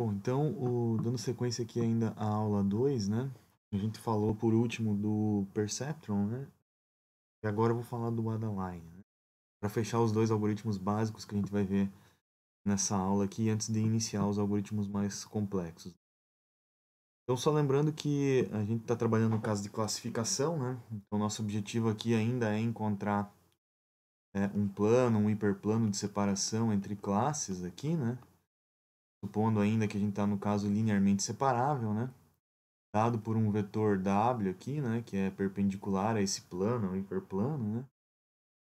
Bom, então, o, dando sequência aqui ainda à aula 2, né? A gente falou por último do Perceptron, né? E agora eu vou falar do Adaline. Né? Para fechar os dois algoritmos básicos que a gente vai ver nessa aula aqui, antes de iniciar os algoritmos mais complexos. Então, só lembrando que a gente está trabalhando no caso de classificação, né? Então, nosso objetivo aqui ainda é encontrar é, um plano, um hiperplano de separação entre classes aqui, né? supondo ainda que a gente está no caso linearmente separável, né? Dado por um vetor W aqui, né? Que é perpendicular a esse plano, o hiperplano, né?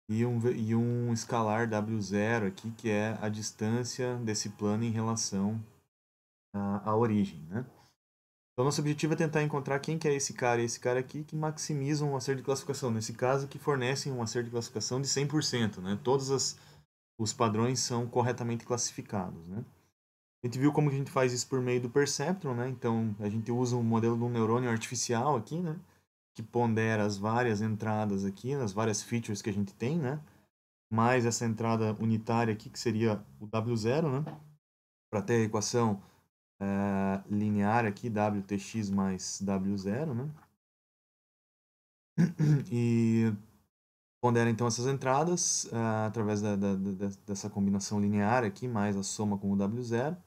E um, e um escalar W0 aqui, que é a distância desse plano em relação à, à origem, né? Então, nosso objetivo é tentar encontrar quem que é esse cara e esse cara aqui que maximizam o acerto de classificação. Nesse caso, que fornecem um acerto de classificação de 100%, né? Todos as, os padrões são corretamente classificados, né? A gente viu como que a gente faz isso por meio do perceptron, né? Então, a gente usa um modelo de um neurônio artificial aqui, né? Que pondera as várias entradas aqui, as várias features que a gente tem, né? Mais essa entrada unitária aqui, que seria o W0, né? Para ter a equação é, linear aqui, WTx mais W0, né? E pondera então essas entradas uh, através da, da, da, dessa combinação linear aqui, mais a soma com o W0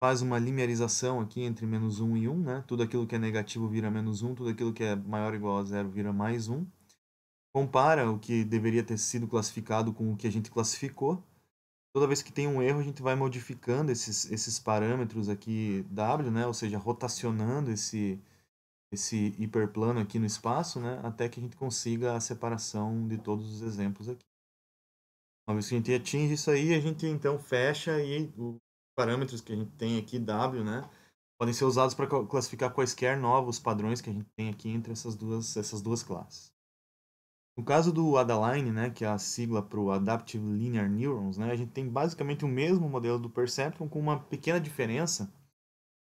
faz uma linearização aqui entre menos 1 e 1, né? Tudo aquilo que é negativo vira menos 1, tudo aquilo que é maior ou igual a zero vira mais 1. Compara o que deveria ter sido classificado com o que a gente classificou. Toda vez que tem um erro, a gente vai modificando esses, esses parâmetros aqui W, né? Ou seja, rotacionando esse, esse hiperplano aqui no espaço, né? Até que a gente consiga a separação de todos os exemplos aqui. Uma vez que a gente atinge isso aí, a gente então fecha e o parâmetros que a gente tem aqui, W, né? Podem ser usados para classificar quaisquer novos padrões que a gente tem aqui entre essas duas, essas duas classes. No caso do Adaline, né, que é a sigla para o Adaptive Linear Neurons, né, a gente tem basicamente o mesmo modelo do Perceptron com uma pequena diferença,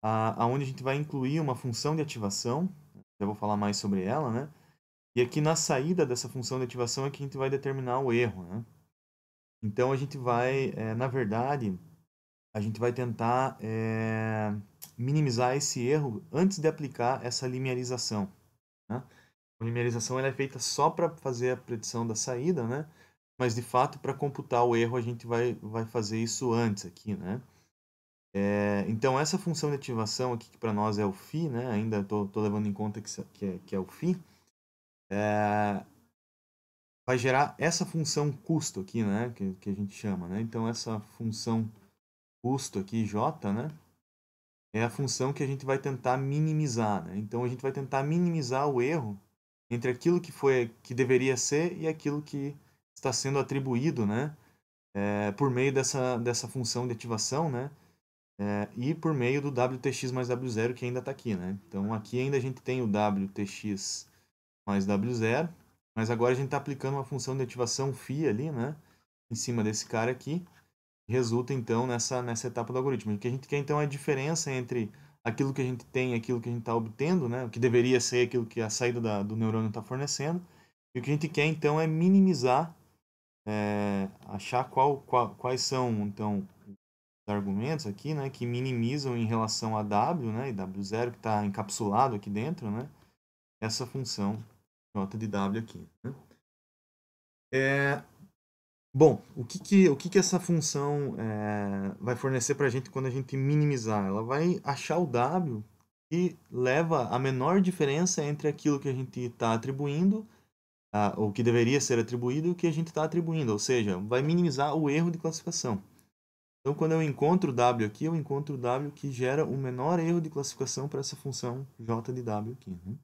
a, aonde a gente vai incluir uma função de ativação, já vou falar mais sobre ela, né, e aqui na saída dessa função de ativação é que a gente vai determinar o erro. Né. Então a gente vai, é, na verdade, a gente vai tentar é, minimizar esse erro antes de aplicar essa linearização. Né? A linearização ela é feita só para fazer a predição da saída, né? mas de fato para computar o erro a gente vai, vai fazer isso antes aqui. Né? É, então essa função de ativação aqui que para nós é o phi, né? ainda estou levando em conta que, que, é, que é o phi, é, eh, vai gerar essa função custo aqui, né? que, que a gente chama. Né? Então essa função custo aqui, J, né? É a função que a gente vai tentar minimizar. Né? Então, a gente vai tentar minimizar o erro entre aquilo que foi que deveria ser e aquilo que está sendo atribuído, né? É, por meio dessa, dessa função de ativação, né? É, e por meio do WTX mais W0 que ainda está aqui, né? Então, aqui ainda a gente tem o WTX mais W0, mas agora a gente está aplicando uma função de ativação φ ali, né? Em cima desse cara aqui, resulta então nessa, nessa etapa do algoritmo. O que a gente quer então é a diferença entre aquilo que a gente tem, aquilo que a gente está obtendo, né? o que deveria ser aquilo que a saída da, do neurônio está fornecendo. E o que a gente quer então é minimizar, é, achar qual, qual, quais são então os argumentos aqui, né, que minimizam em relação a W, né, e W0 que está encapsulado aqui dentro, né, essa função J de W aqui. Né? É, Bom, o que, que, o que, que essa função é, vai fornecer para a gente quando a gente minimizar? Ela vai achar o W que leva a menor diferença entre aquilo que a gente está atribuindo, a, ou que deveria ser atribuído, e o que a gente está atribuindo, ou seja, vai minimizar o erro de classificação. Então, quando eu encontro o W aqui, eu encontro o W que gera o menor erro de classificação para essa função J de W aqui. Né?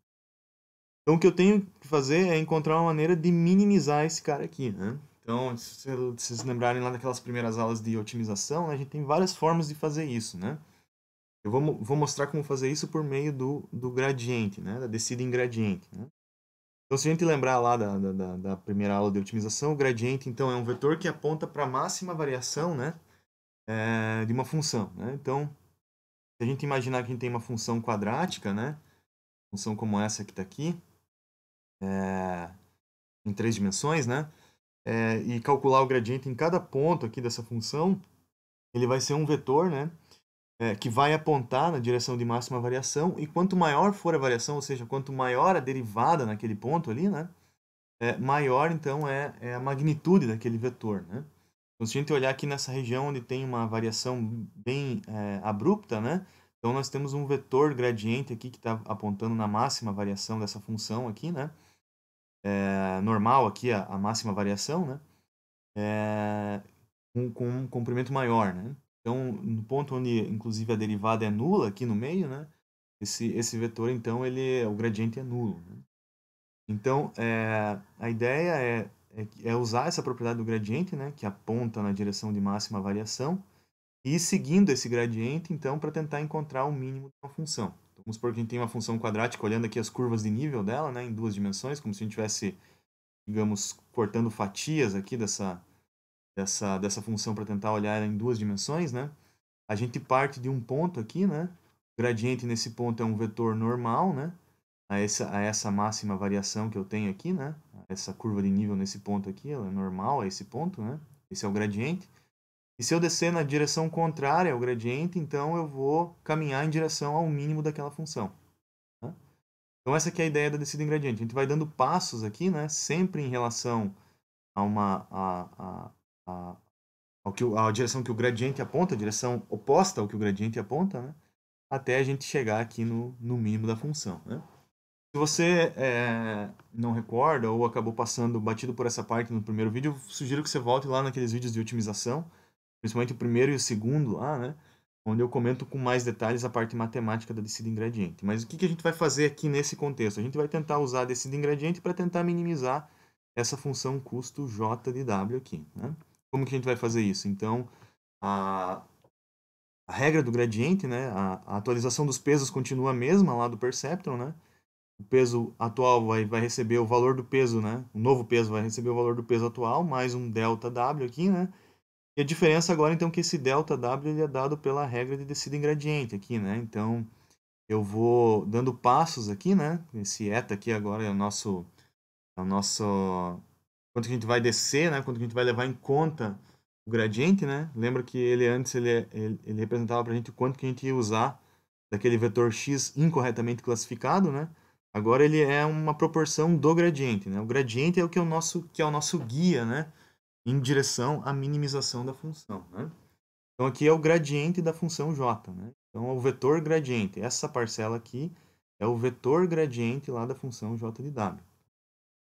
Então, o que eu tenho que fazer é encontrar uma maneira de minimizar esse cara aqui. Né? Então, se vocês lembrarem lá daquelas primeiras aulas de otimização, né, a gente tem várias formas de fazer isso, né? Eu vou, vou mostrar como fazer isso por meio do, do gradiente, né? Da descida em gradiente, né? Então, se a gente lembrar lá da, da, da, primeira aula de otimização, o gradiente, então, é um vetor que aponta para a máxima variação, né? É, de uma função, né? Então, se a gente imaginar que a gente tem uma função quadrática, né? Função como essa que está aqui, é, em três dimensões, né? é, e calcular o gradiente em cada ponto aqui dessa função, ele vai ser um vetor, né? É, que vai apontar na direção de máxima variação, e quanto maior for a variação, ou seja, quanto maior a derivada naquele ponto ali, né? É, maior, então, é, é a magnitude daquele vetor, né? Então, se a gente olhar aqui nessa região onde tem uma variação bem é, abrupta, né? Então, nós temos um vetor gradiente aqui que está apontando na máxima variação dessa função aqui, né? é, normal aqui, a, a, máxima variação, né? É, com um comprimento maior, né? Então, no ponto onde, inclusive, a derivada é nula aqui no meio, né? Esse, esse vetor, então, ele, o gradiente é nulo. Né? Então, é, a ideia é, é, é, usar essa propriedade do gradiente, né? Que aponta na direção de máxima variação. E ir seguindo esse gradiente, então, para tentar encontrar o mínimo de uma função vamos supor que a gente tem uma função quadrática olhando aqui as curvas de nível dela, né, em duas dimensões, como se a gente tivesse, digamos, cortando fatias aqui dessa, dessa, dessa função para tentar olhar ela em duas dimensões, né, a gente parte de um ponto aqui, né, o gradiente nesse ponto é um vetor normal, né, a essa, a essa máxima variação que eu tenho aqui, né, essa curva de nível nesse ponto aqui, ela é normal a esse ponto, né, esse é o gradiente, e se eu descer na direção contrária ao gradiente, então eu vou caminhar em direção ao mínimo daquela função. Né? Então essa é a ideia da descida em gradiente. A gente vai dando passos aqui, né, sempre em relação a uma, a, a, a, ao que, a direção que o gradiente aponta, a direção oposta ao que o gradiente aponta, né, até a gente chegar aqui no, no mínimo da função. Né? Se você é, não recorda ou acabou passando batido por essa parte no primeiro vídeo, sugiro que você volte lá naqueles vídeos de otimização, principalmente o primeiro e o segundo lá, né? Onde eu comento com mais detalhes a parte matemática da descida ingrediente. Mas o que, que a gente vai fazer aqui nesse contexto? A gente vai tentar usar a descida ingrediente para tentar minimizar essa função custo j de w aqui. Né? Como que a gente vai fazer isso? Então, a, a regra do gradiente, né? A, a, atualização dos pesos continua a mesma lá do perceptron, né? O peso atual vai, vai receber o valor do peso, né? O novo peso vai receber o valor do peso atual, mais um delta W aqui, né? E a diferença agora, então, é que esse ΔW ele é dado pela regra de descida em gradiente aqui, né? Então, eu vou dando passos aqui, né? Esse eta aqui agora é o nosso... É o nosso quanto que a gente vai descer, né? Quanto que a gente vai levar em conta o gradiente, né? Lembra que ele antes ele, é, ele, ele representava para a gente o quanto que a gente ia usar daquele vetor x incorretamente classificado, né? Agora ele é uma proporção do gradiente, né? O gradiente é o que é o nosso que é o nosso guia, né? em direção à minimização da função. Né? Então, aqui é o gradiente da função j. Né? Então, é o vetor gradiente. Essa parcela aqui é o vetor gradiente lá da função j de w.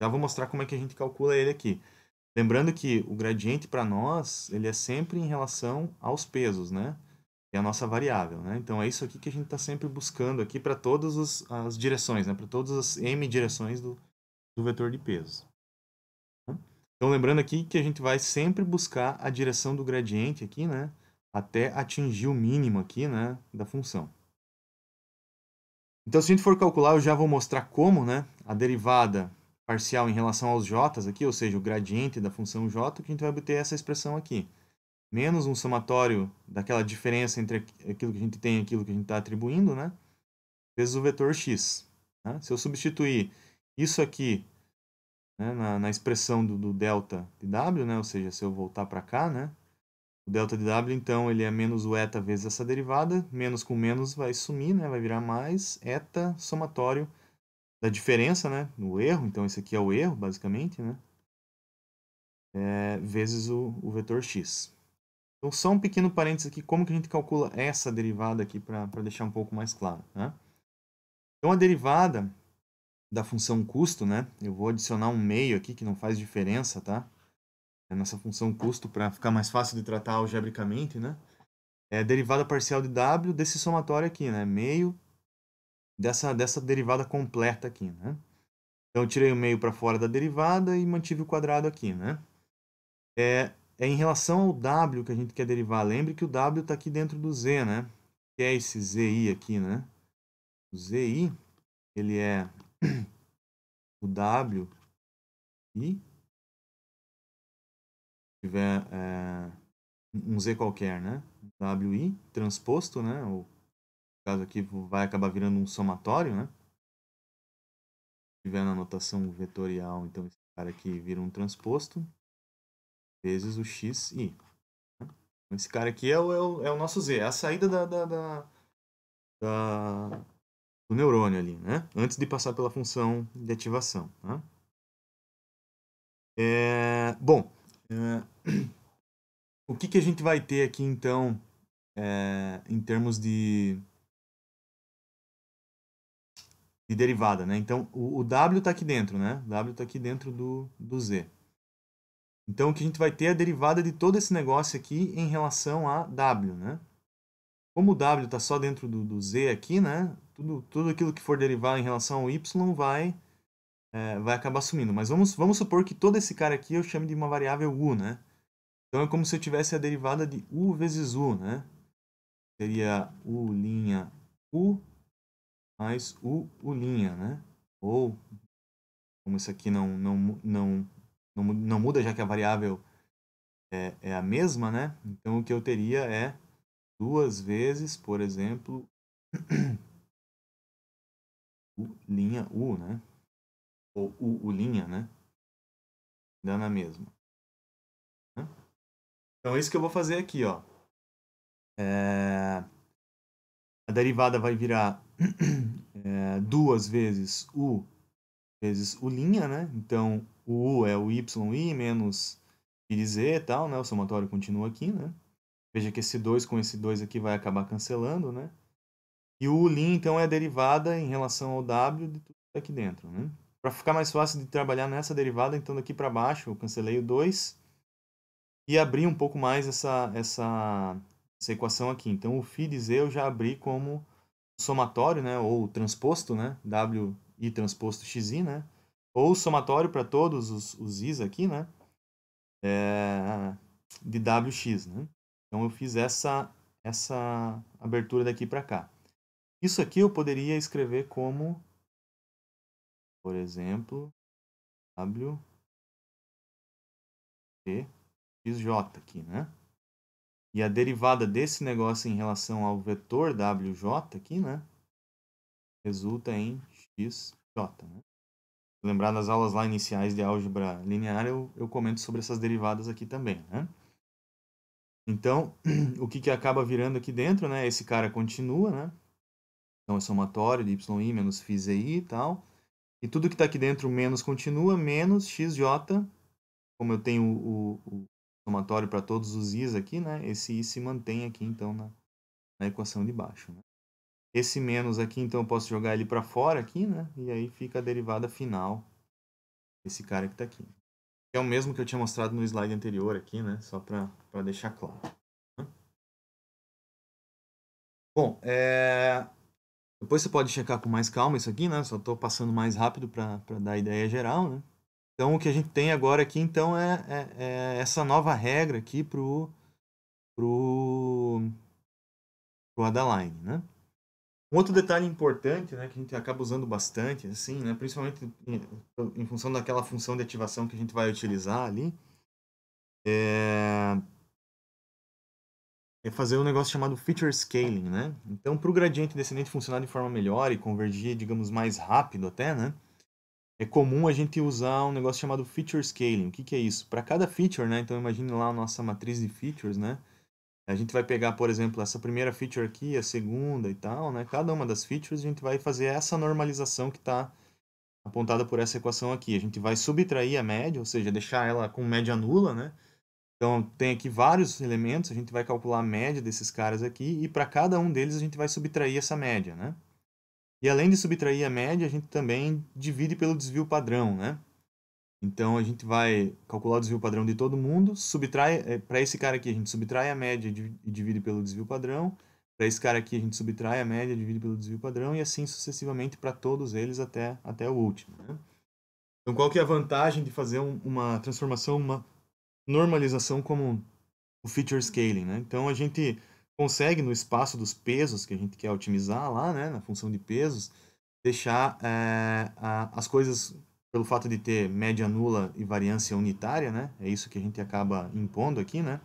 Já vou mostrar como é que a gente calcula ele aqui. Lembrando que o gradiente para nós, ele é sempre em relação aos pesos, né? Que é a nossa variável, né? Então, é isso aqui que a gente está sempre buscando aqui para todas as direções, né? Para todas as m direções do, do vetor de pesos. Então, lembrando aqui que a gente vai sempre buscar a direção do gradiente aqui, né? Até atingir o mínimo aqui, né? Da função. Então, se a gente for calcular, eu já vou mostrar como, né? A derivada parcial em relação aos j's aqui, ou seja, o gradiente da função j, que a gente vai obter essa expressão aqui. Menos um somatório daquela diferença entre aquilo que a gente tem e aquilo que a gente está atribuindo, né? Vezes o vetor x. Né? Se eu substituir isso aqui né, na, na, expressão do, do, delta de W, né, ou seja, se eu voltar para cá, né, o delta de W, então, ele é menos o eta vezes essa derivada, menos com menos vai sumir, né, vai virar mais eta somatório da diferença, né, no erro, então esse aqui é o erro, basicamente, né, é, vezes o, o vetor x. Então, só um pequeno parênteses aqui, como que a gente calcula essa derivada aqui, para deixar um pouco mais claro, né. Então, a derivada da função custo, né? Eu vou adicionar um meio aqui que não faz diferença, tá? É nossa função custo para ficar mais fácil de tratar algebricamente, né? É derivada parcial de W desse somatório aqui, né? Meio dessa, dessa derivada completa aqui, né? Então eu tirei o meio para fora da derivada e mantive o quadrado aqui, né? É, é em relação ao W que a gente quer derivar. Lembre que o W está aqui dentro do Z, né? Que é esse ZI aqui, né? O ZI, ele é o W e tiver é, um Z qualquer, né? WI transposto, né? O caso aqui vai acabar virando um somatório, né? Se tiver na notação vetorial, então esse cara aqui vira um transposto vezes o XI. Né? Esse cara aqui é o, é o, é o nosso Z, é a saída da, da, da, da do neurônio ali, né? Antes de passar pela função de ativação. Né? É, bom, é, o que, que a gente vai ter aqui então é, em termos de, de derivada, né? Então o, o W está aqui dentro, né? O w está aqui dentro do, do Z. Então o que a gente vai ter é a derivada de todo esse negócio aqui em relação a W, né? Como o W está só dentro do, do Z aqui, né? tudo, tudo aquilo que for derivado em relação ao y vai, é, vai acabar sumindo. Mas vamos, vamos supor que todo esse cara aqui eu chame de uma variável u, né? Então é como se eu tivesse a derivada de u vezes u, né? Seria u' u mais u, né? Ou, como isso aqui não, não, não, não, não muda, já que a variável é, é a mesma, né? Então o que eu teria é duas vezes, por exemplo, U, linha U, né? Ou U, U linha, né? Dá na mesma. Então, é isso que eu vou fazer aqui, ó. É... A derivada vai virar é, duas vezes U vezes U linha, né? Então, U é o YI menos z e tal, né? O somatório continua aqui, né? Veja que esse 2 com esse 2 aqui vai acabar cancelando, né? E o lean, então, é a derivada em relação ao W de tudo tá aqui dentro. Né? Para ficar mais fácil de trabalhar nessa derivada, então daqui para baixo eu cancelei o 2 e abri um pouco mais essa, essa, essa equação aqui. Então o φ de Z eu já abri como somatório, né, ou transposto, né, W i transposto xi, né, ou somatório para todos os, os i's aqui, né, é, de wx, né. Então eu fiz essa, essa abertura daqui para cá. Isso aqui eu poderia escrever como, por exemplo, W, T, XJ aqui, né? E a derivada desse negócio em relação ao vetor WJ aqui, né? Resulta em XJ, né? Lembrar das aulas lá iniciais de álgebra linear, eu, eu comento sobre essas derivadas aqui também, né? Então, o que, que acaba virando aqui dentro, né? Esse cara continua, né? Então é somatório de yi menos φzi e tal. E tudo que está aqui dentro, menos continua, menos xj, como eu tenho o, o, o somatório para todos os i's aqui, né? Esse i se mantém aqui, então, na, na equação de baixo. Né? Esse menos aqui, então, eu posso jogar ele para fora aqui, né? E aí fica a derivada final desse cara que está aqui. é o mesmo que eu tinha mostrado no slide anterior aqui, né? Só para deixar claro. Né. Bom, é... Depois você pode checar com mais calma isso aqui, né? Só estou passando mais rápido para dar ideia geral, né? Então, o que a gente tem agora aqui, então, é, é, é essa nova regra aqui pro pro, pro Adaline, né? Um outro detalhe importante, né, que a gente acaba usando bastante, assim, né, principalmente em, em função daquela função de ativação que a gente vai utilizar ali, é é fazer um negócio chamado feature scaling, né? Então, para o gradiente descendente funcionar de forma melhor e convergir, digamos, mais rápido até, né? É comum a gente usar um negócio chamado feature scaling. O que, que é isso? Para cada feature, né? Então, imagine lá a nossa matriz de features, né? A gente vai pegar, por exemplo, essa primeira feature aqui, a segunda e tal, né? Cada uma das features a gente vai fazer essa normalização que está apontada por essa equação aqui. A gente vai subtrair a média, ou seja, deixar ela com média nula, né? Então, tem aqui vários elementos, a gente vai calcular a média desses caras aqui, e para cada um deles a gente vai subtrair essa média, né? E além de subtrair a média, a gente também divide pelo desvio padrão, né? Então, a gente vai calcular o desvio padrão de todo mundo, subtrai, é, para esse cara aqui a gente subtrai a média e divide pelo desvio padrão, para esse cara aqui a gente subtrai a média e divide pelo desvio padrão, e assim sucessivamente para todos eles até, até o último, né? Então, qual que é a vantagem de fazer uma transformação, uma normalização como o feature scaling, né? Então a gente consegue no espaço dos pesos que a gente quer otimizar lá, né, na função de pesos, deixar é, a, as coisas pelo fato de ter média nula e variância unitária, né? É isso que a gente acaba impondo aqui, né?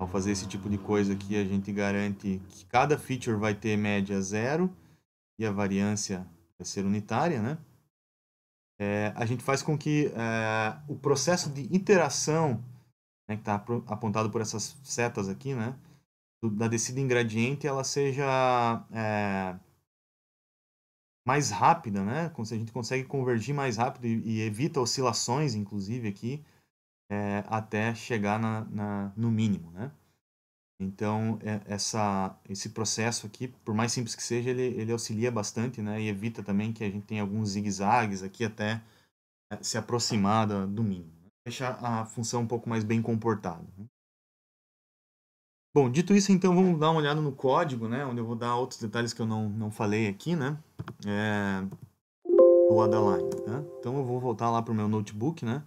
Ao fazer esse tipo de coisa aqui, a gente garante que cada feature vai ter média zero e a variância vai ser unitária, né? é, a gente faz com que é, o processo de interação, né, que está apontado por essas setas aqui, né, da descida em gradiente, ela seja é, mais rápida, né? A gente consegue convergir mais rápido e, e evita oscilações, inclusive, aqui, é, até chegar na, na, no mínimo, né? Então, é, essa, esse processo aqui, por mais simples que seja, ele, ele auxilia bastante, né? E evita também que a gente tenha alguns zigue-zagues aqui até é, se aproximar do mínimo. Né, Deixa a função um pouco mais bem comportada. Né. Bom, dito isso, então vamos dar uma olhada no código, né? Onde eu vou dar outros detalhes que eu não, não falei aqui, né? É... Do Adaline, né. Então eu vou voltar lá para o meu notebook, né?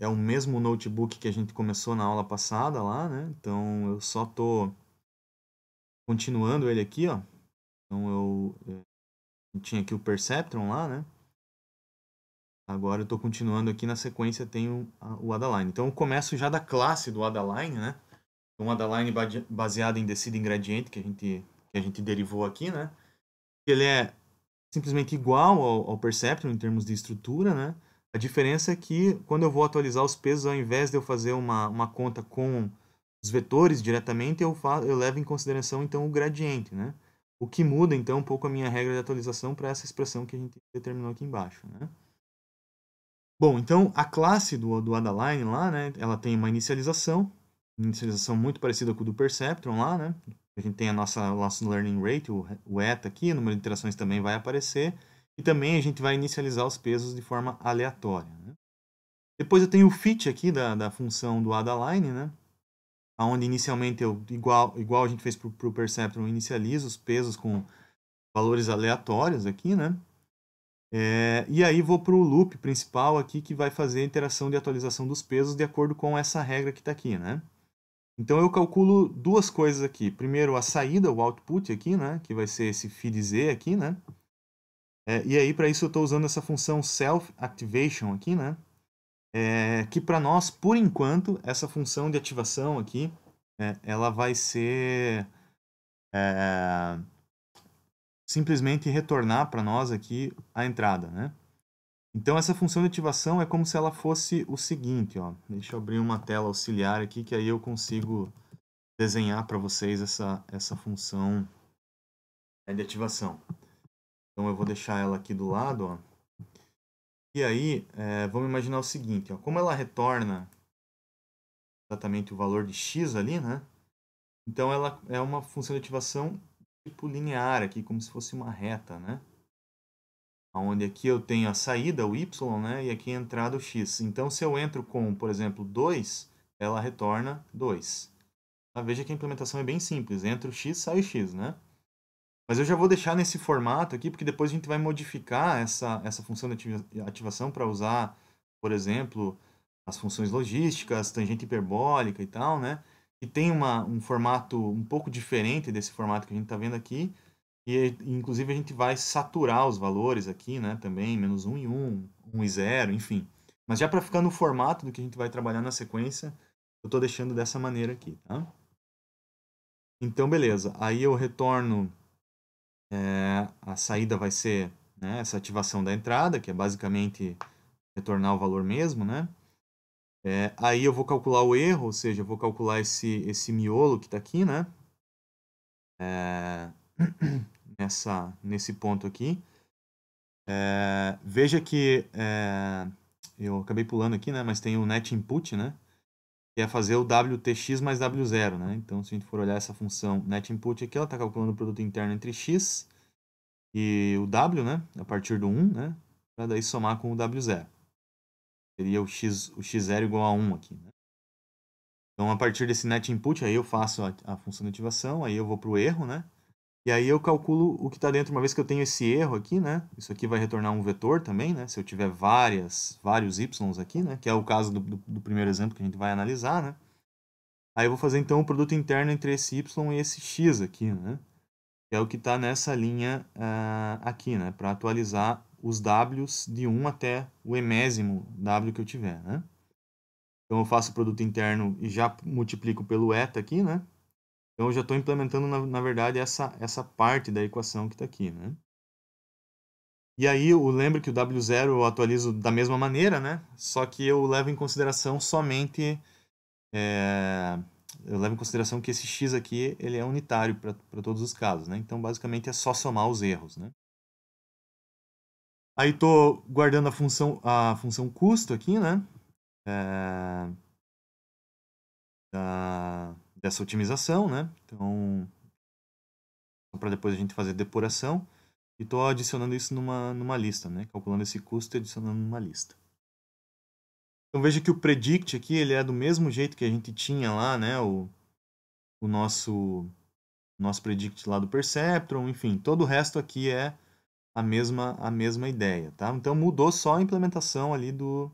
é o mesmo notebook que a gente começou na aula passada lá, né? Então eu só tô continuando ele aqui, ó. Então eu, eu tinha aqui o Perceptron lá, né? Agora eu estou continuando aqui na sequência, tenho o Adaline. Então eu começo já da classe do Adaline, né? Então Adaline baseado em descida ingrediente que a gente, que a gente derivou aqui, né? Ele é simplesmente igual ao, ao Perceptron em termos de estrutura, né? A diferença é que quando eu vou atualizar os pesos, ao invés de eu fazer uma, uma conta com os vetores diretamente, eu, faço, eu levo em consideração então o gradiente, né? O que muda então um pouco a minha regra de atualização para essa expressão que a gente determinou aqui embaixo, né? Bom, então a classe do, do Adaline lá, né, ela tem uma inicialização, inicialização muito parecida com o do Perceptron lá, né? A gente tem a nossa, o nosso learning rate, o, o ETA aqui, o número de interações também vai aparecer. E também a gente vai inicializar os pesos de forma aleatória. Né? Depois eu tenho o fit aqui da, da função do AdaLine, né? onde inicialmente eu, igual, igual a gente fez para o Perceptron, inicializo os pesos com valores aleatórios aqui, né? É, e aí vou para o loop principal aqui que vai fazer a interação de atualização dos pesos de acordo com essa regra que está aqui, né? Então eu calculo duas coisas aqui. Primeiro a saída, o output aqui, né? Que vai ser esse feed z aqui, né? É, e aí, para isso, eu estou usando essa função self-activation aqui, né? É, que para nós, por enquanto, essa função de ativação aqui, é, ela vai ser é, simplesmente retornar para nós aqui a entrada, né? Então, essa função de ativação é como se ela fosse o seguinte, ó. Deixa eu abrir uma tela auxiliar aqui, que aí eu consigo desenhar para vocês essa, essa função é, de ativação. Então eu vou deixar ela aqui do lado, ó. E aí, é, vamos imaginar o seguinte, ó, como ela retorna exatamente o valor de x ali, né? Então ela é uma função de ativação tipo linear aqui, como se fosse uma reta, né? Onde aqui eu tenho a saída, o y, né? E aqui a entrada, o x. Então, se eu entro com, por exemplo, 2, ela retorna 2. Tá? Veja que a implementação é bem simples. Entra o x, sai o x, né? Mas eu já vou deixar nesse formato aqui, porque depois a gente vai modificar essa, essa função de ativação para usar, por exemplo, as funções logísticas, tangente hiperbólica e tal, né? E tem uma, um formato um pouco diferente desse formato que a gente está vendo aqui. E, inclusive, a gente vai saturar os valores aqui, né? Também, menos 1 e 1, 1 e 0, enfim. Mas já para ficar no formato do que a gente vai trabalhar na sequência, eu estou deixando dessa maneira aqui, tá? Então, beleza. Aí eu retorno é, a saída vai ser né, essa ativação da entrada, que é basicamente retornar o valor mesmo, né? É, aí eu vou calcular o erro, ou seja, eu vou calcular esse, esse miolo que está aqui, né? É, nessa, nesse ponto aqui. É, veja que é, eu acabei pulando aqui, né? Mas tem o net input, né? que é fazer o WTX mais W0, né? Então, se a gente for olhar essa função net input aqui, ela está calculando o produto interno entre X e o W, né? A partir do 1, né? Para daí somar com o W0. Seria o, X, o X0 igual a 1 aqui, né? Então, a partir desse net input, aí eu faço a, a função de ativação, aí eu vou para o erro, né? E aí eu calculo o que está dentro, uma vez que eu tenho esse erro aqui, né? Isso aqui vai retornar um vetor também, né? Se eu tiver várias, vários y's aqui, né? Que é o caso do, do, do primeiro exemplo que a gente vai analisar, né? Aí eu vou fazer então o produto interno entre esse y e esse x aqui, né? Que é o que está nessa linha uh, aqui, né? Para atualizar os w's de 1 até o emésimo w que eu tiver, né? Então eu faço o produto interno e já multiplico pelo eta aqui, né? Então, eu já estou implementando, na, na, verdade, essa, essa parte da equação que está aqui, né? E aí, eu que o W0 eu atualizo da mesma maneira, né? Só que eu levo em consideração somente... É, eu levo em consideração que esse x aqui ele é unitário para todos os casos, né? Então, basicamente, é só somar os erros, né? Aí estou guardando a função, a função custo aqui, né? É, dessa otimização, né? Então, para depois a gente fazer depuração. E estou adicionando isso numa, numa lista, né? Calculando esse custo e adicionando numa lista. Então veja que o predict aqui ele é do mesmo jeito que a gente tinha lá, né? O, o nosso nosso predict lá do Perceptron, enfim, todo o resto aqui é a mesma a mesma ideia, tá? Então mudou só a implementação ali do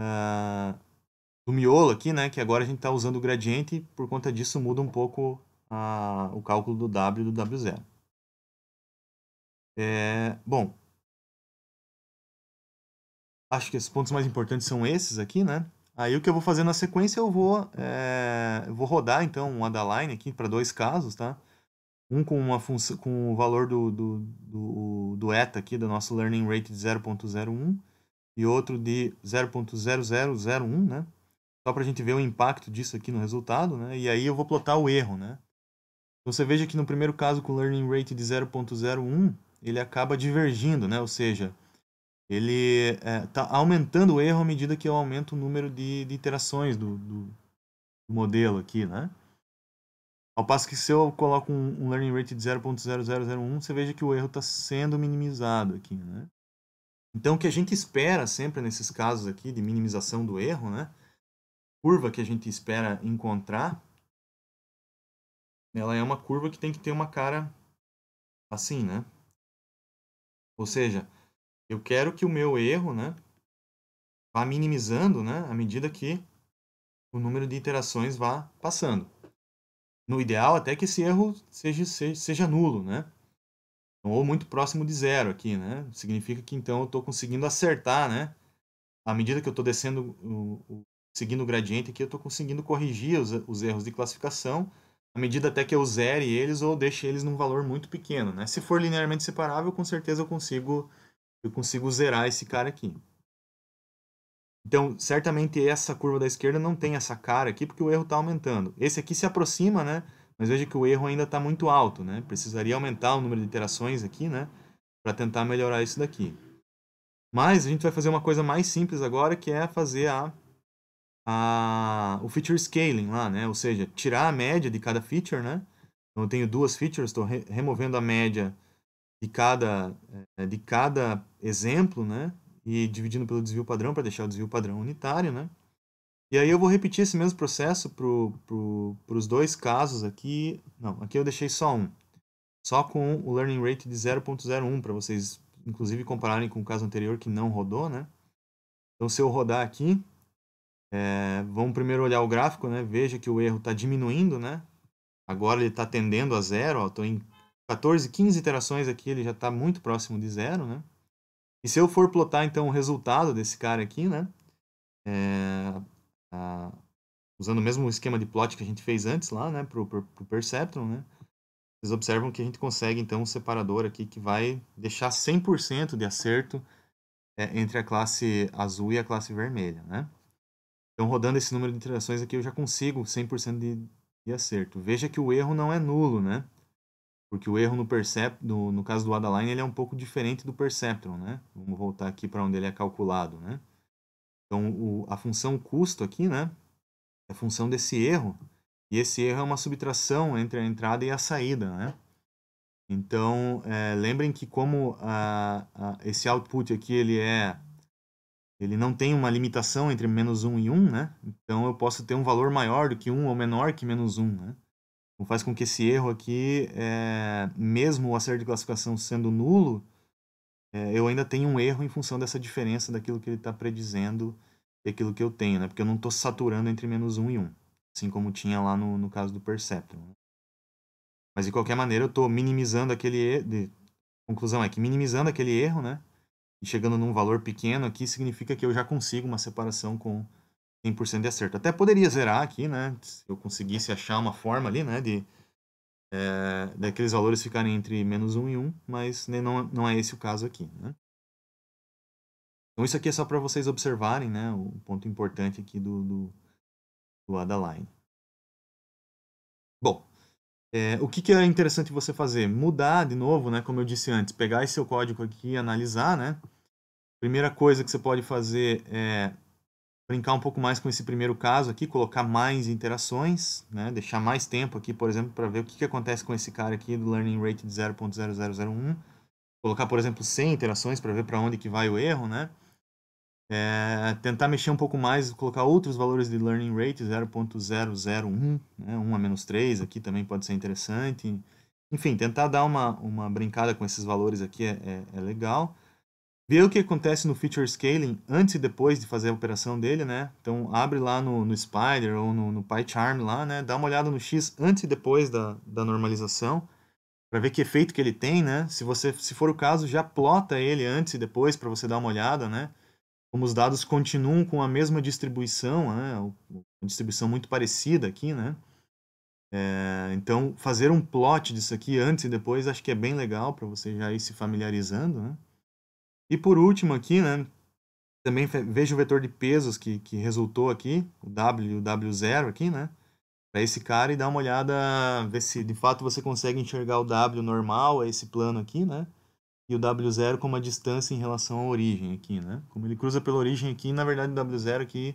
uh, do miolo aqui, né? Que agora a gente está usando o gradiente, por conta disso muda um pouco a, o cálculo do W e do W0. É, bom, acho que os pontos mais importantes são esses aqui, né? Aí o que eu vou fazer na sequência, eu vou, é, eu vou rodar então um line aqui para dois casos, tá? Um com, uma função, com o valor do, do, do, do eta aqui, do nosso learning rate de 0.01 e outro de 0.0001, né? só para a gente ver o impacto disso aqui no resultado, né? E aí eu vou plotar o erro, né? Então você veja que no primeiro caso com o learning rate de 0.01, ele acaba divergindo, né? Ou seja, ele está é, tá aumentando o erro à medida que eu aumento o número de, de iterações do, do, do, modelo aqui, né? Ao passo que se eu coloco um, um learning rate de 0.0001, você veja que o erro está sendo minimizado aqui, né? Então, o que a gente espera sempre nesses casos aqui de minimização do erro, né? curva que a gente espera encontrar, ela é uma curva que tem que ter uma cara assim, né? Ou seja, eu quero que o meu erro, né, vá minimizando, né, à medida que o número de iterações vá passando. No ideal, até que esse erro seja, seja, seja nulo, né? Ou muito próximo de zero aqui, né? Significa que então eu estou conseguindo acertar, né? À medida que eu estou descendo o, seguindo o gradiente aqui, eu estou conseguindo corrigir os, os, erros de classificação à medida até que eu zere eles ou deixe eles num valor muito pequeno. Né? Se for linearmente separável, com certeza eu consigo, eu consigo zerar esse cara aqui. Então, certamente essa curva da esquerda não tem essa cara aqui, porque o erro está aumentando. Esse aqui se aproxima, né? mas veja que o erro ainda está muito alto. Né? Precisaria aumentar o número de iterações aqui né? para tentar melhorar isso daqui. Mas a gente vai fazer uma coisa mais simples agora, que é fazer a a, o feature scaling lá, né? Ou seja, tirar a média de cada feature, né? Então, eu tenho duas features, estou re removendo a média de cada, eh, de cada exemplo, né? E dividindo pelo desvio padrão para deixar o desvio padrão unitário, né? E aí eu vou repetir esse mesmo processo para pro, os dois casos aqui. Não, aqui eu deixei só um. Só com o learning rate de 0.01, para vocês, inclusive, compararem com o caso anterior que não rodou, né? Então, se eu rodar aqui, é, vamos primeiro olhar o gráfico, né? Veja que o erro está diminuindo, né? Agora ele está tendendo a zero. Estou em 14, 15 iterações aqui, ele já está muito próximo de zero, né? E se eu for plotar, então, o resultado desse cara aqui, né? É, a, usando o mesmo esquema de plot que a gente fez antes lá, né? Para o Perceptron, né? Vocês observam que a gente consegue, então, um separador aqui que vai deixar 100% de acerto é, entre a classe azul e a classe vermelha, né? Então, rodando esse número de interações aqui, eu já consigo 100% de, de acerto. Veja que o erro não é nulo, né? Porque o erro no percept, no, no caso do Adaline, ele é um pouco diferente do perceptron, né? Vamos voltar aqui para onde ele é calculado, né? Então, o, a função custo aqui, né? É a função desse erro. E esse erro é uma subtração entre a entrada e a saída, né? Então, é, lembrem que como a, a, esse output aqui ele é ele não tem uma limitação entre menos 1 e 1, né? Então eu posso ter um valor maior do que 1 ou menor que menos 1, né? Então faz com que esse erro aqui, é, mesmo o acerto de classificação sendo nulo, é, eu ainda tenho um erro em função dessa diferença daquilo que ele está predizendo e aquilo que eu tenho, né? Porque eu não estou saturando entre menos 1 e 1, assim como tinha lá no, no caso do Perceptron. Né? Mas de qualquer maneira eu estou minimizando aquele erro, conclusão é que minimizando aquele erro, né? e chegando num valor pequeno aqui, significa que eu já consigo uma separação com 100% de acerto. Até poderia zerar aqui, né? Se eu conseguisse achar uma forma ali, né? De, é, daqueles valores ficarem entre menos 1 e 1, mas não, não é esse o caso aqui, né? Então isso aqui é só para vocês observarem, né? O ponto importante aqui do, do, do Adaline. Bom, é, o que, que, é interessante você fazer? Mudar de novo, né? Como eu disse antes, pegar esse seu código aqui e analisar, né? Primeira coisa que você pode fazer é brincar um pouco mais com esse primeiro caso aqui, colocar mais interações, né? deixar mais tempo aqui, por exemplo, para ver o que, que acontece com esse cara aqui do learning rate de 0.0001. Colocar, por exemplo, 100 interações para ver para onde que vai o erro, né? É, tentar mexer um pouco mais, colocar outros valores de learning rate, 0.001, né? 1 a menos 3 aqui também pode ser interessante. Enfim, tentar dar uma, uma brincada com esses valores aqui é, é, é legal. Vê o que acontece no feature scaling antes e depois de fazer a operação dele, né? Então abre lá no, no Spider ou no, no PyCharm lá, né? Dá uma olhada no X antes e depois da, da normalização para ver que efeito que ele tem, né? Se você, se for o caso, já plota ele antes e depois para você dar uma olhada, né? Como os dados continuam com a mesma distribuição, né? Uma distribuição muito parecida aqui, né? É, então fazer um plot disso aqui antes e depois acho que é bem legal para você já ir se familiarizando, né? E por último aqui, né, também vejo o vetor de pesos que, que resultou aqui, o W, o W0 aqui, né, para esse cara e dá uma olhada, ver se de fato você consegue enxergar o W normal, é esse plano aqui, né, e o W0 como a distância em relação à origem aqui, né. Como ele cruza pela origem aqui, na verdade o W0 aqui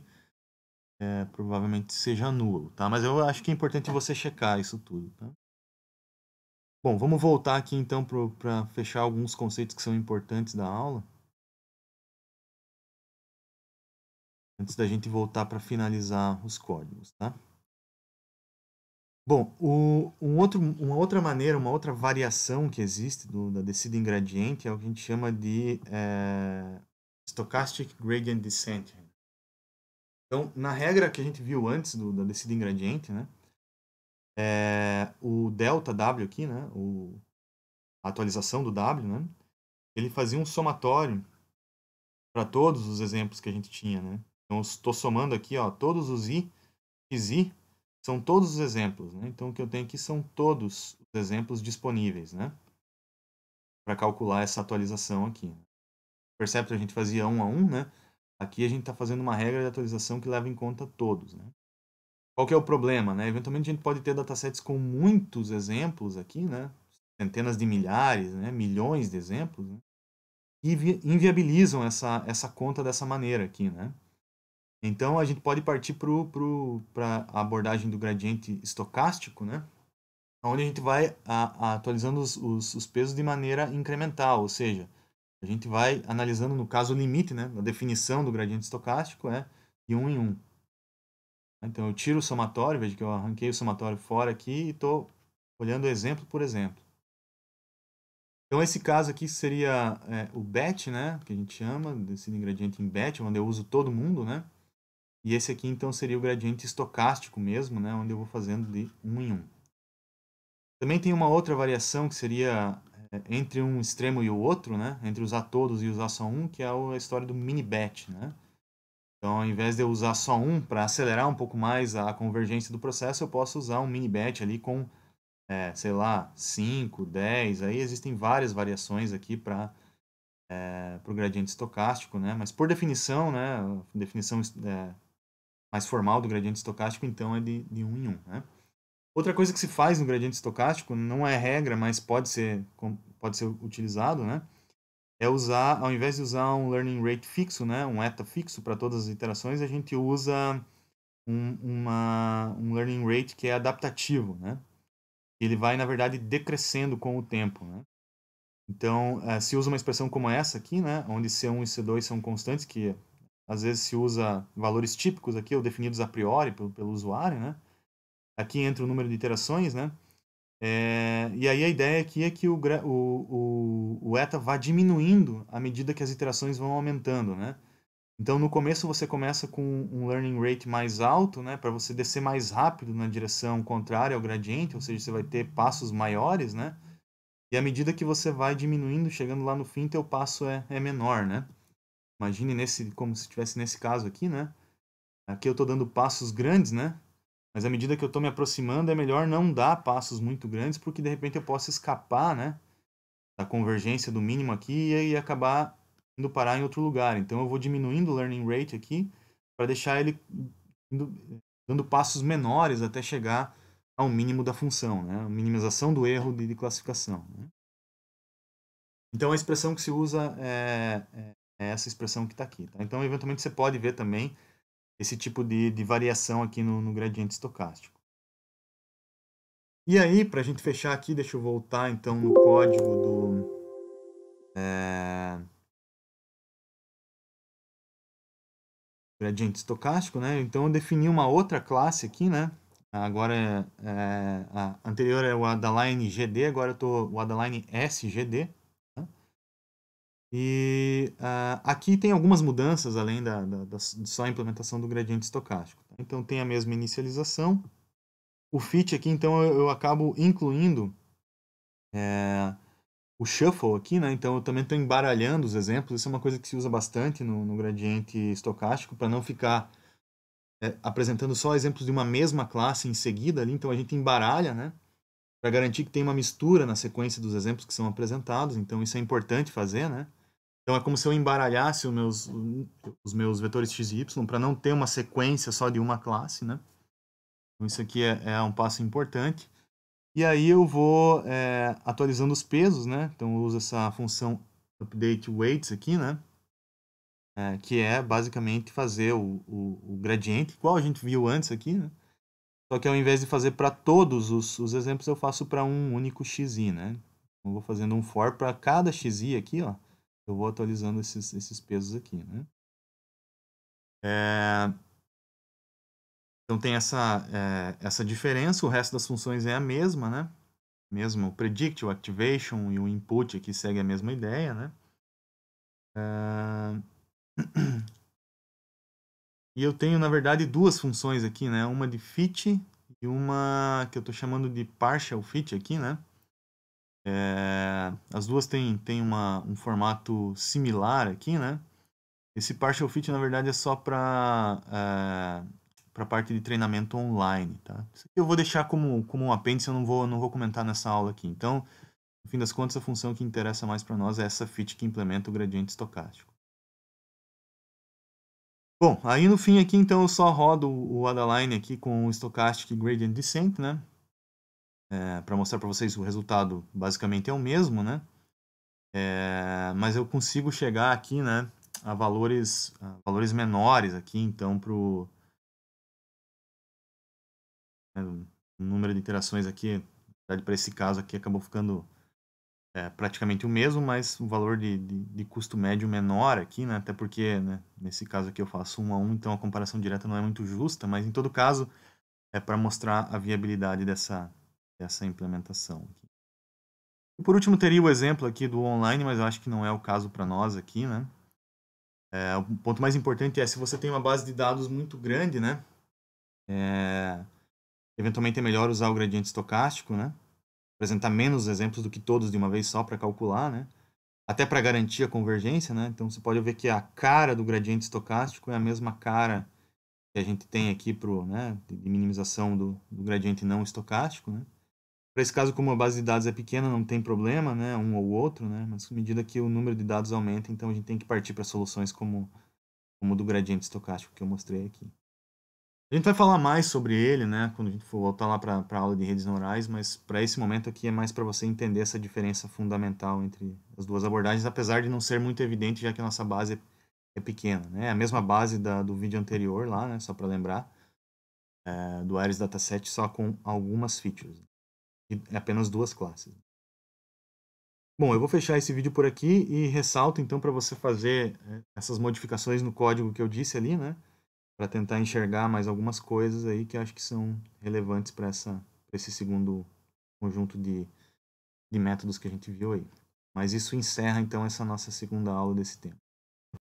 é, provavelmente seja nulo, tá? Mas eu acho que é importante você checar isso tudo, tá? Bom, vamos voltar aqui então para fechar alguns conceitos que são importantes da aula. Antes da gente voltar para finalizar os códigos, tá? Bom, o, um outro, uma outra maneira, uma outra variação que existe do, da descida em gradiente é o que a gente chama de é, Stochastic Gradient Descent. Então, na regra que a gente viu antes do, da descida em gradiente, né? é, o delta W aqui, né, o, a atualização do W, né, ele fazia um somatório para todos os exemplos que a gente tinha. Né? Então, estou somando aqui ó, todos os i, xi, são todos os exemplos. Né? Então, o que eu tenho aqui são todos os exemplos disponíveis né? para calcular essa atualização aqui. percebe que a gente fazia um a um, né? Aqui a gente está fazendo uma regra de atualização que leva em conta todos. Né? Qual que é o problema, né? Eventualmente a gente pode ter datasets com muitos exemplos aqui, né? Centenas de milhares, né? Milhões de exemplos, né? E inviabilizam essa, essa conta dessa maneira aqui, né? Então a gente pode partir para pro, a abordagem do gradiente estocástico, né? onde a gente vai a, a atualizando os, os, os, pesos de maneira incremental, ou seja, a gente vai analisando, no caso, o limite, né? A definição do gradiente estocástico é de 1 um em 1. Um. Então eu tiro o somatório, veja que eu arranquei o somatório fora aqui e estou olhando exemplo por exemplo. Então esse caso aqui seria é, o bet, né, que a gente chama, desse ingrediente em bet, onde eu uso todo mundo, né? E esse aqui então seria o gradiente estocástico mesmo, né, onde eu vou fazendo de um em um. Também tem uma outra variação que seria é, entre um extremo e o outro, né, entre usar todos e usar só um, que é a história do mini bet, né? Então, ao invés de eu usar só um para acelerar um pouco mais a convergência do processo, eu posso usar um mini batch ali com, é, sei lá, 5, 10. Aí existem várias variações aqui para é, o gradiente estocástico, né? Mas por definição, né? Definição é, mais formal do gradiente estocástico, então, é de, de um em um, né? Outra coisa que se faz no gradiente estocástico, não é regra, mas pode ser, pode ser utilizado, né? é usar, ao invés de usar um learning rate fixo, né, um eta fixo para todas as iterações, a gente usa um, uma, um learning rate que é adaptativo, né? Ele vai, na verdade, decrescendo com o tempo, né? Então, eh, se usa uma expressão como essa aqui, né, onde C1 e C2 são constantes, que às vezes se usa valores típicos aqui, ou definidos a priori pelo, pelo usuário, né? Aqui entra o número de iterações, né? É, e aí a ideia aqui é que o, o, o, eta vá diminuindo à medida que as iterações vão aumentando, né? Então no começo você começa com um learning rate mais alto, né? Para você descer mais rápido na direção contrária ao gradiente, ou seja, você vai ter passos maiores, né? E à medida que você vai diminuindo, chegando lá no fim, teu passo é, é menor, né? Imagine nesse, como se estivesse nesse caso aqui, né? Aqui eu estou dando passos grandes, né? Mas à medida que eu estou me aproximando, é melhor não dar passos muito grandes, porque de repente eu posso escapar né, da convergência do mínimo aqui e acabar indo parar em outro lugar. Então eu vou diminuindo o learning rate aqui para deixar ele dando passos menores até chegar ao mínimo da função, né? minimização do erro de, classificação. Né? Então a expressão que se usa é, é, é essa expressão que está aqui. Tá? Então eventualmente você pode ver também esse tipo de, de variação aqui no, no gradiente estocástico. E aí, para a gente fechar aqui, deixa eu voltar então no código do. É, gradiente estocástico, né? Então eu defini uma outra classe aqui, né? Agora, é, a anterior é o Adaline GD, agora eu estou o Adaline SGD. E uh, aqui tem algumas mudanças além da, da, da, só a implementação do gradiente estocástico. Tá? Então tem a mesma inicialização. O fit aqui, então eu, eu acabo incluindo é, o shuffle aqui, né? Então eu também estou embaralhando os exemplos. Isso é uma coisa que se usa bastante no, no gradiente estocástico para não ficar é, apresentando só exemplos de uma mesma classe em seguida ali. Então a gente embaralha, né? Para garantir que tem uma mistura na sequência dos exemplos que são apresentados. Então isso é importante fazer, né? Então é como se eu embaralhasse os meus, os meus vetores x e y para não ter uma sequência só de uma classe, né? Então isso aqui é, é um passo importante. E aí eu vou é, atualizando os pesos, né? Então eu uso essa função update weights aqui, né? É, que é basicamente fazer o, o, o, gradiente, igual a gente viu antes aqui, né? Só que ao invés de fazer para todos os, os exemplos, eu faço para um único xi, né? Então, eu vou fazendo um for para cada xi aqui, ó eu vou atualizando esses, esses pesos aqui, né? É... Então tem essa, é, essa diferença, o resto das funções é a mesma, né? Mesmo o predict, o activation e o input aqui segue a mesma ideia, né? É... E eu tenho, na verdade, duas funções aqui, né? Uma de fit e uma que eu estou chamando de partial fit aqui, né? É, as duas têm, têm uma, um formato similar aqui, né? Esse Partial Fit, na verdade, é só para é, para parte de treinamento online, tá? Isso aqui eu vou deixar como, como um apêndice, eu não vou, não vou comentar nessa aula aqui. Então, no fim das contas, a função que interessa mais para nós é essa fit que implementa o gradiente estocástico. Bom, aí no fim aqui, então, eu só rodo o Adaline aqui com o Stochastic Gradient Descent, né? é, para mostrar para vocês o resultado basicamente é o mesmo, né? É, mas eu consigo chegar aqui, né, a valores, a valores menores aqui, então, para né, o número de interações aqui, para esse caso aqui, acabou ficando é, praticamente o mesmo, mas o valor de, de, de, custo médio menor aqui, né, até porque, né, nesse caso aqui eu faço um a um, então a comparação direta não é muito justa, mas em todo caso é para mostrar a viabilidade dessa, dessa implementação. E por último, teria o exemplo aqui do online, mas eu acho que não é o caso para nós aqui, né? É, o ponto mais importante é se você tem uma base de dados muito grande, né? É, eventualmente é melhor usar o gradiente estocástico, né? Apresentar menos exemplos do que todos de uma vez só para calcular, né? Até para garantir a convergência, né? Então você pode ver que a cara do gradiente estocástico é a mesma cara que a gente tem aqui pro, né, de minimização do, do gradiente não estocástico, né? Para esse caso, como a base de dados é pequena, não tem problema, né, um ou outro, né, mas à medida que o número de dados aumenta, então a gente tem que partir para soluções como, como do gradiente estocástico que eu mostrei aqui. A gente vai falar mais sobre ele, né, quando a gente for voltar lá para a aula de redes neurais, mas para esse momento aqui é mais para você entender essa diferença fundamental entre as duas abordagens, apesar de não ser muito evidente, já que a nossa base é, é pequena, né? É a mesma base da, do vídeo anterior lá, né, só para lembrar, é, do Ares Dataset, só com algumas features e é apenas duas classes. Bom, eu vou fechar esse vídeo por aqui e ressalto então para você fazer é, essas modificações no código que eu disse ali, né? Para tentar enxergar mais algumas coisas aí que acho que são relevantes para esse segundo conjunto de, de métodos que a gente viu aí. Mas isso encerra então essa nossa segunda aula desse tema.